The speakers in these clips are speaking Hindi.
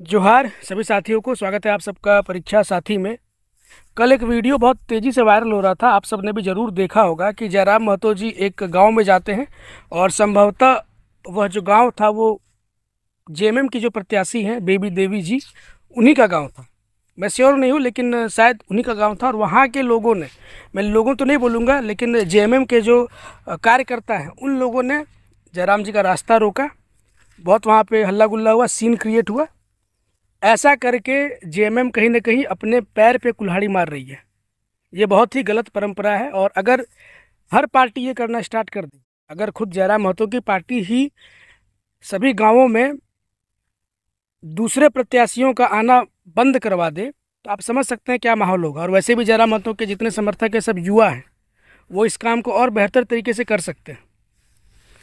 जोहार सभी साथियों को स्वागत है आप सबका परीक्षा साथी में कल एक वीडियो बहुत तेज़ी से वायरल हो रहा था आप सब ने भी ज़रूर देखा होगा कि जयराम महतो जी एक गांव में जाते हैं और संभवतः वह जो गांव था वो जेएमएम की जो प्रत्याशी हैं बेबी देवी जी उन्हीं का गांव था मैं श्योर नहीं हूँ लेकिन शायद उन्हीं का गांव था और वहाँ के लोगों ने मैं लोगों तो नहीं बोलूँगा लेकिन जे के जो कार्यकर्ता हैं उन लोगों ने जयराम जी का रास्ता रोका बहुत वहाँ पर हल्ला गुल्ला हुआ सीन क्रिएट हुआ ऐसा करके जेएमएम कहीं ना कहीं अपने पैर पे कुल्हाड़ी मार रही है ये बहुत ही गलत परंपरा है और अगर हर पार्टी ये करना स्टार्ट कर दी अगर खुद जयराम महतो की पार्टी ही सभी गांवों में दूसरे प्रत्याशियों का आना बंद करवा दे तो आप समझ सकते हैं क्या माहौल होगा और वैसे भी जयराम महतो के जितने समर्थक हैं सब युवा हैं वो इस काम को और बेहतर तरीके से कर सकते हैं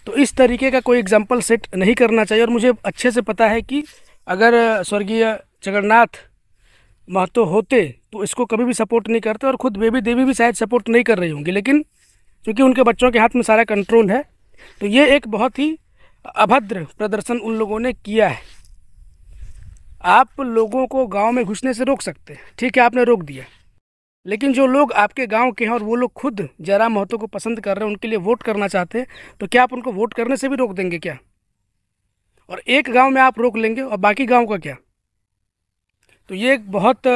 तो इस तरीके का कोई एग्जाम्पल सेट नहीं करना चाहिए और मुझे अच्छे से पता है कि अगर स्वर्गीय जगन्नाथ महतो होते तो इसको कभी भी सपोर्ट नहीं करते और ख़ुद बेबी देवी भी शायद सपोर्ट नहीं कर रही होंगी लेकिन क्योंकि उनके बच्चों के हाथ में सारा कंट्रोल है तो ये एक बहुत ही अभद्र प्रदर्शन उन लोगों ने किया है आप लोगों को गांव में घुसने से रोक सकते हैं ठीक है आपने रोक दिया लेकिन जो लोग आपके गांव के हैं और वो लोग खुद जयराम महतो को पसंद कर रहे हैं उनके लिए वोट करना चाहते हैं तो क्या आप उनको वोट करने से भी रोक देंगे क्या और एक गांव में आप रोक लेंगे और बाकी गांव का क्या तो ये एक बहुत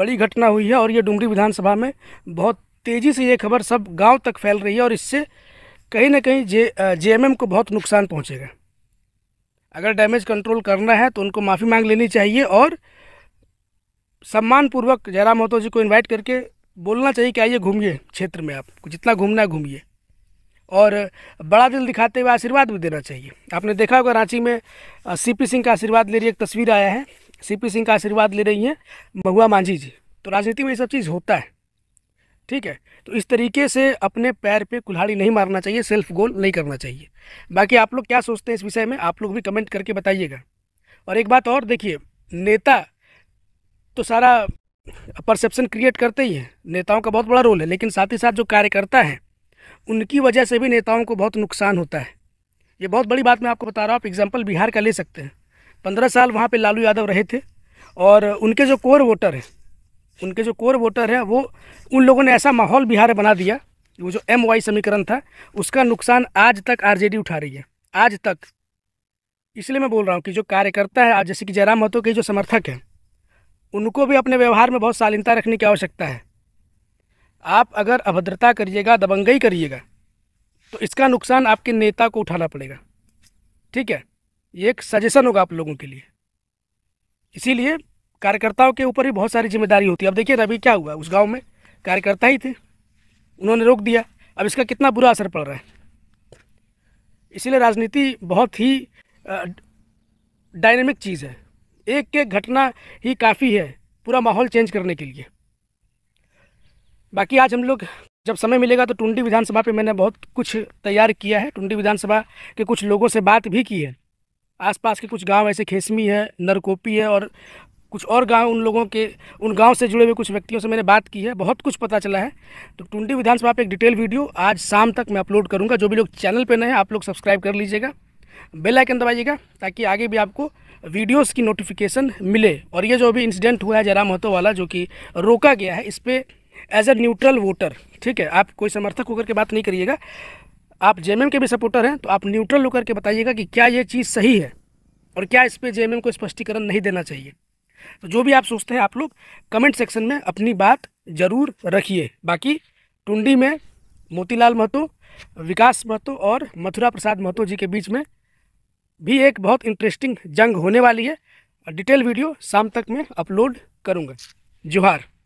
बड़ी घटना हुई है और ये डुमरी विधानसभा में बहुत तेज़ी से ये खबर सब गांव तक फैल रही है और इससे कहीं ना कहीं जे जे को बहुत नुकसान पहुंचेगा अगर डैमेज कंट्रोल करना है तो उनको माफ़ी मांग लेनी चाहिए और सम्मानपूर्वक जयराम महतो जी को इन्वाइट करके बोलना चाहिए कि आइए घूमिए क्षेत्र में आप जितना घूमना है घूमिए और बड़ा दिल दिखाते हुए आशीर्वाद भी देना चाहिए आपने देखा होगा रांची में सीपी सिंह का आशीर्वाद ले रही एक तस्वीर आया है सीपी सिंह का आशीर्वाद ले रही हैं महुआ मांझी जी तो राजनीति में ये सब चीज़ होता है ठीक है तो इस तरीके से अपने पैर पे कुल्हाड़ी नहीं मारना चाहिए सेल्फ गोल नहीं करना चाहिए बाकी आप लोग क्या सोचते हैं इस विषय में आप लोग भी कमेंट करके बताइएगा और एक बात और देखिए नेता तो सारा परसेप्शन क्रिएट करते ही हैं नेताओं का बहुत बड़ा रोल है लेकिन साथ ही साथ जो कार्यकर्ता हैं उनकी वजह से भी नेताओं को बहुत नुकसान होता है ये बहुत बड़ी बात मैं आपको बता रहा हूँ आप एग्जाम्पल बिहार का ले सकते हैं पंद्रह साल वहाँ पर लालू यादव रहे थे और उनके जो कोर वोटर हैं उनके जो कोर वोटर हैं वो उन लोगों ने ऐसा माहौल बिहार में बना दिया वो जो एम वाई समीकरण था उसका नुकसान आज तक आरजेडी उठा रही है आज तक इसलिए मैं बोल रहा हूँ कि जो कार्यकर्ता है आज जैसे कि जयराम महतो के जो समर्थक हैं उनको भी अपने व्यवहार में बहुत शालीनता रखने की आवश्यकता है आप अगर अभद्रता करिएगा दबंगई करिएगा तो इसका नुकसान आपके नेता को उठाना पड़ेगा ठीक है ये एक सजेशन होगा आप लोगों के लिए इसीलिए कार्यकर्ताओं के ऊपर ही बहुत सारी जिम्मेदारी होती है अब देखिए रवि क्या हुआ उस गांव में कार्यकर्ता ही थे उन्होंने रोक दिया अब इसका कितना बुरा असर पड़ रहा है इसीलिए राजनीति बहुत ही डायनेमिक चीज़ है एक एक घटना ही काफ़ी है पूरा माहौल चेंज करने के लिए बाकी आज हम लोग जब समय मिलेगा तो टुंडी विधानसभा पे मैंने बहुत कुछ तैयार किया है टुंडी विधानसभा के कुछ लोगों से बात भी की है आसपास के कुछ गांव ऐसे खेसमी है नरकोपी है और कुछ और गांव उन लोगों के उन गांव से जुड़े हुए कुछ व्यक्तियों से मैंने बात की है बहुत कुछ पता चला है तो टुंडी विधानसभा पर एक डिटेल वीडियो आज शाम तक मैं अपलोड करूँगा जो भी लोग चैनल पर नए आप लोग सब्सक्राइब कर लीजिएगा बेल आइकन दबाइएगा ताकि आगे भी आपको वीडियोस की नोटिफिकेशन मिले और ये जो अभी इंसिडेंट हुआ है जयराम महतो वाला जो कि रोका गया है इस पर एज ए न्यूट्रल वोटर ठीक है आप कोई समर्थक होकर के बात नहीं करिएगा आप जे के भी सपोर्टर हैं तो आप न्यूट्रल होकर के बताइएगा कि क्या ये चीज़ सही है और क्या इस पर जे को स्पष्टीकरण नहीं देना चाहिए तो जो भी आप सोचते हैं आप लोग कमेंट सेक्शन में अपनी बात ज़रूर रखिए बाकी टुंडी में मोतीलाल महतो विकास महतो और मथुरा प्रसाद महतो जी के बीच में भी एक बहुत इंटरेस्टिंग जंग होने वाली है डिटेल वीडियो शाम तक मैं अपलोड करूँगा जोहार